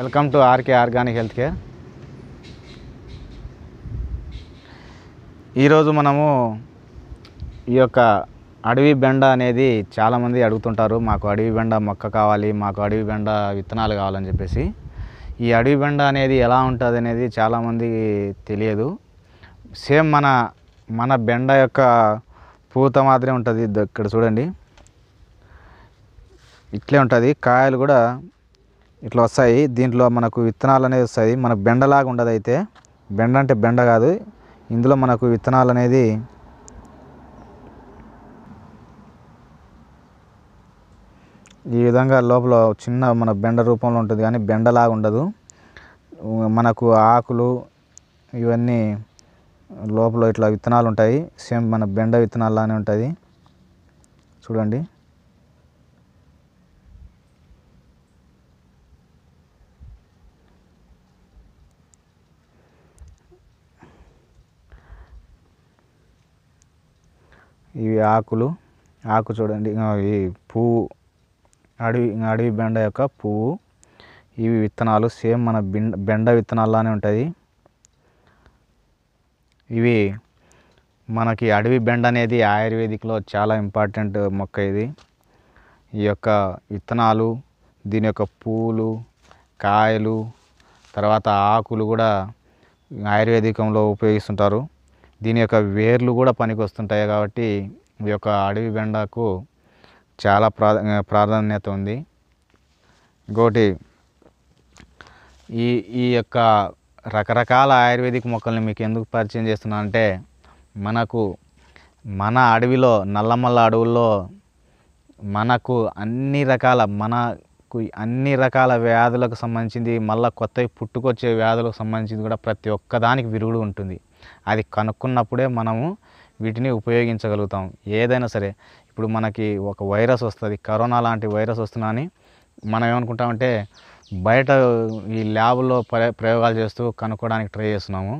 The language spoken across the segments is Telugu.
welcome to RK organic health care ఈరోజు మనము ఈ యొక్క అడవి బెండ అనేది చాలామంది అడుగుతుంటారు మాకు అడవి బెండ మొక్క కావాలి మాకు అడవి బెండ విత్తనాలు కావాలని చెప్పేసి ఈ అడవి బెండ అనేది ఎలా ఉంటుంది అనేది చాలామంది తెలియదు సేమ్ మన మన బెండ యొక్క పూత మాత్రమే ఉంటుంది ఇక్కడ చూడండి ఇట్లే ఉంటుంది కాయలు కూడా ఇట్లా వస్తాయి దీంట్లో మనకు విత్తనాలు అనేది వస్తాయి మనకు బెండలాగా ఉండదు అయితే బెండ అంటే బెండ కాదు ఇందులో మనకు విత్తనాలు అనేది ఈ విధంగా లోపల చిన్న మన బెండ రూపంలో ఉంటుంది కానీ బెండలాగా ఉండదు మనకు ఆకులు ఇవన్నీ లోపల ఇట్లా విత్తనాలు ఉంటాయి సేమ్ మన బెండ విత్తనాలు లానే ఉంటుంది చూడండి ఇవి ఆకులు ఆకు చూడండి ఈ పువ్వు అడవి అడవి బెండ యొక్క పువ్వు ఇవి విత్తనాలు సేమ్ మన బెండ బెండ విత్తనాల్లానే ఉంటుంది ఇవి మనకి అడవి బెండ అనేది ఆయుర్వేదిక్లో చాలా ఇంపార్టెంట్ మొక్క ఇది ఈ యొక్క విత్తనాలు దీని యొక్క పూలు కాయలు తర్వాత ఆకులు కూడా ఆయుర్వేదికంలో ఉపయోగిస్తుంటారు దీని యొక్క వేర్లు కూడా పనికి వస్తుంటాయి కాబట్టి ఈ యొక్క అడవి బెండకు చాలా ప్రా ప్రాధాన్యత ఉంది ఇంకోటి ఈ ఈ యొక్క రకరకాల ఆయుర్వేదిక్ మొక్కల్ని మీకు ఎందుకు పరిచయం చేస్తున్నా అంటే మనకు మన అడవిలో నల్లమల్ల అడవుల్లో మనకు అన్ని రకాల మనకు అన్ని రకాల వ్యాధులకు సంబంధించింది మళ్ళీ కొత్తవి పుట్టుకొచ్చే వ్యాధులకు సంబంధించింది కూడా ప్రతి ఒక్కదానికి విరుగుడు ఉంటుంది అది కనుక్కున్నప్పుడే మనము వీటిని ఉపయోగించగలుగుతాం ఏదైనా సరే ఇప్పుడు మనకి ఒక వైరస్ వస్తుంది కరోనా లాంటి వైరస్ వస్తున్నా అని మనం ఏమనుకుంటామంటే బయట ఈ ల్యాబ్లో ప్రయోగాలు చేస్తూ కనుక్కోవడానికి ట్రై చేస్తున్నాము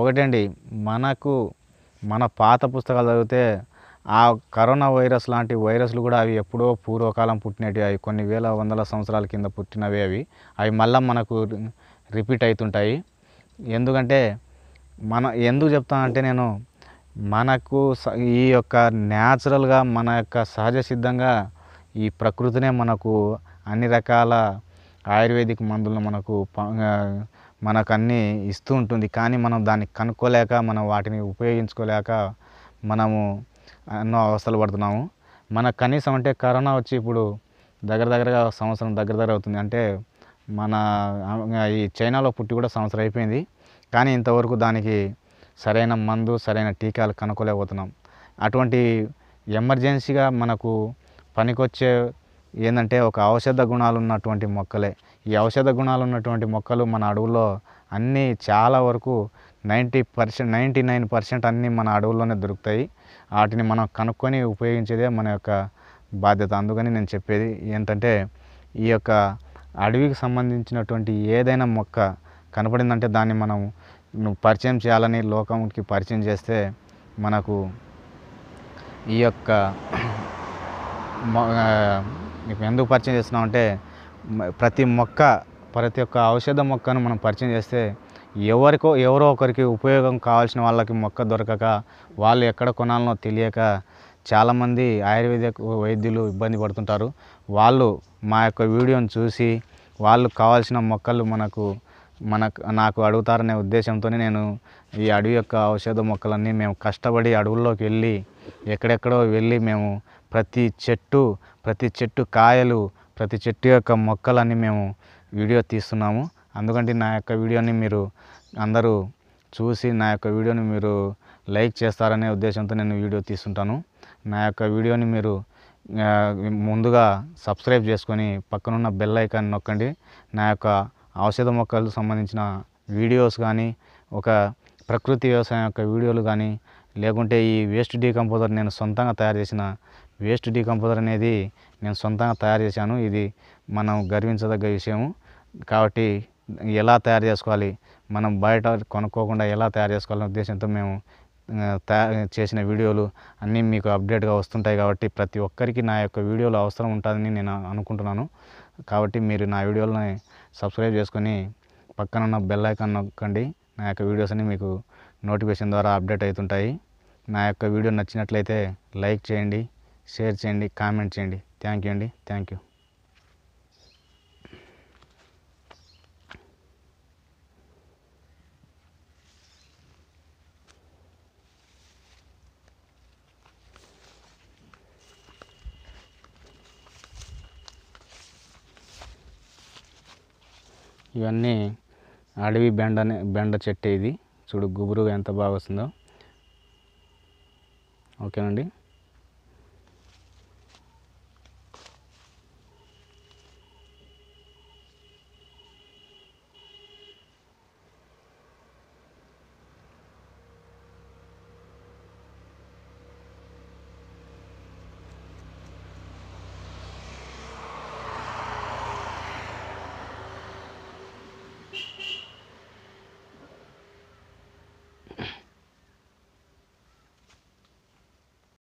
ఒకటండి మనకు మన పాత పుస్తకాలు చదివితే ఆ కరోనా వైరస్ లాంటి వైరస్లు కూడా అవి ఎప్పుడో పూర్వకాలం పుట్టినవి అవి కొన్ని వేల వందల సంవత్సరాల కింద పుట్టినవి అవి అవి మళ్ళీ మనకు రిపీట్ అవుతుంటాయి ఎందుకంటే మన ఎందుకు చెప్తాను అంటే నేను మనకు ఈ యొక్క న్యాచురల్గా మన యొక్క సహజ సిద్ధంగా ఈ ప్రకృతినే మనకు అన్ని రకాల ఆయుర్వేదిక్ మందులను మనకు మనకు అన్నీ ఇస్తూ ఉంటుంది కానీ మనం దాన్ని కనుక్కోలేక మనం వాటిని ఉపయోగించుకోలేక మనము ఎన్నో అవస్థలు పడుతున్నాము మనకు కనీసం అంటే కరోనా వచ్చి ఇప్పుడు దగ్గర దగ్గరగా సంవత్సరం దగ్గర దగ్గర అవుతుంది అంటే మన ఈ చైనాలో పుట్టి కూడా సంవత్సరం అయిపోయింది కానీ ఇంతవరకు దానికి సరైన మందు సరైన టీకాలు కనుక్కోలేకపోతున్నాం అటువంటి ఎమర్జెన్సీగా మనకు పనికొచ్చే ఏంటంటే ఒక ఔషధ గుణాలు ఉన్నటువంటి మొక్కలే ఈ ఔషధ గుణాలు ఉన్నటువంటి మొక్కలు మన అడవుల్లో అన్నీ చాలా వరకు ninety percent ninety nine percent అన్నీ మన అడవుల్లోనే దొరుకుతాయి వాటిని మనం కనుక్కొని ఉపయోగించేదే మన యొక్క బాధ్యత అందుకని నేను చెప్పేది ఏంటంటే ఈ యొక్క అడవికి సంబంధించినటువంటి ఏదైనా మొక్క కనపడిందంటే దాన్ని మనం పరిచయం చేయాలని లోకంకి పరిచయం చేస్తే మనకు ఈ యొక్క ఎందుకు పరిచయం చేస్తున్నాం అంటే ప్రతి మొక్క ప్రతి ఒక్క ఔషధ మొక్కను మనం పరిచయం చేస్తే ఎవరికో ఎవరో ఒకరికి ఉపయోగం కావాల్సిన వాళ్ళకి మొక్క దొరకక వాళ్ళు ఎక్కడ కొనాలనో తెలియక చాలామంది ఆయుర్వేద వైద్యులు ఇబ్బంది పడుతుంటారు వాళ్ళు మా యొక్క వీడియోని చూసి వాళ్ళు కావాల్సిన మొక్కలు మనకు మనకు నాకు అడుగుతారనే ఉద్దేశంతో నేను ఈ అడవి యొక్క ఔషధ మొక్కలన్నీ మేము కష్టపడి అడవుల్లోకి వెళ్ళి ఎక్కడెక్కడో వెళ్ళి మేము ప్రతి చెట్టు ప్రతి చెట్టు కాయలు ప్రతి చెట్టు యొక్క మొక్కలన్నీ మేము వీడియో తీస్తున్నాము అందుకంటే నా యొక్క వీడియోని మీరు అందరూ చూసి నా యొక్క వీడియోని మీరు లైక్ చేస్తారనే ఉద్దేశంతో నేను వీడియో తీస్తుంటాను నా యొక్క వీడియోని మీరు ముందుగా సబ్స్క్రైబ్ చేసుకొని పక్కనున్న బెల్ ఐకాన్ నొక్కండి నా యొక్క ఔషధ మొక్కలకు సంబంధించిన వీడియోస్ కానీ ఒక ప్రకృతి వ్యవసాయం యొక్క వీడియోలు కానీ లేకుంటే ఈ వేస్ట్ డీకంపోజర్ నేను సొంతంగా తయారు చేసిన వేస్ట్ డీకంపోజర్ అనేది నేను సొంతంగా తయారు చేశాను ఇది మనం గర్వించదగ్గ విషయము కాబట్టి ఎలా తయారు చేసుకోవాలి మనం బయట కొనుక్కోకుండా ఎలా తయారు చేసుకోవాలనే ఉద్దేశంతో మేము చేసిన వీడియోలు అన్నీ మీకు అప్డేట్గా వస్తుంటాయి కాబట్టి ప్రతి ఒక్కరికి నా యొక్క వీడియోలు అవసరం ఉంటుందని నేను అనుకుంటున్నాను కాబట్టి మీరు నా వీడియోలని సబ్స్క్రైబ్ చేసుకొని పక్కన ఉన్న బెల్ ఐకాన్ నొక్కండి నా యొక్క వీడియోస్ అన్ని మీకు నోటిఫికేషన్ ద్వారా అప్డేట్ అవుతుంటాయి నా యొక్క వీడియో నచ్చినట్లయితే లైక్ చేయండి షేర్ చేయండి కామెంట్ చేయండి థ్యాంక్ యూ అండి థ్యాంక్ యూ ఇవన్నీ అడవి బెండ బెండ చెట్టు ఇది చూడు గుబురుగా ఎంత బాగా వస్తుందో ఓకేనండి